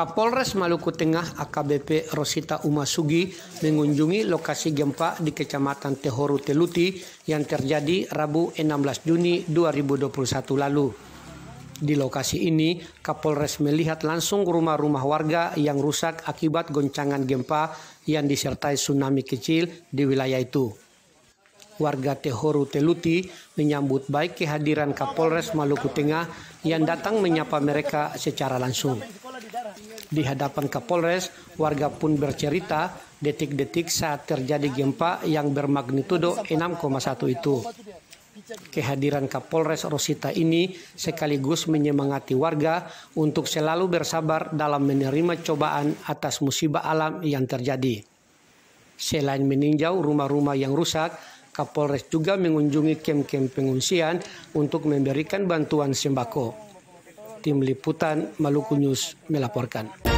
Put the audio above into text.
Kapolres Maluku Tengah AKBP Rosita Umasugi mengunjungi lokasi gempa di Kecamatan Tehoru Teluti yang terjadi Rabu 16 Juni 2021 lalu. Di lokasi ini, Kapolres melihat langsung rumah-rumah warga yang rusak akibat goncangan gempa yang disertai tsunami kecil di wilayah itu warga Tehoru Teluti menyambut baik kehadiran Kapolres Maluku Tengah yang datang menyapa mereka secara langsung. Di hadapan Kapolres, warga pun bercerita detik-detik saat terjadi gempa yang bermagnitudo 6,1 itu. Kehadiran Kapolres Rosita ini sekaligus menyemangati warga untuk selalu bersabar dalam menerima cobaan atas musibah alam yang terjadi. Selain meninjau rumah-rumah yang rusak, Kapolres juga mengunjungi kem-kem pengungsian untuk memberikan bantuan sembako. Tim Liputan Maluku News melaporkan.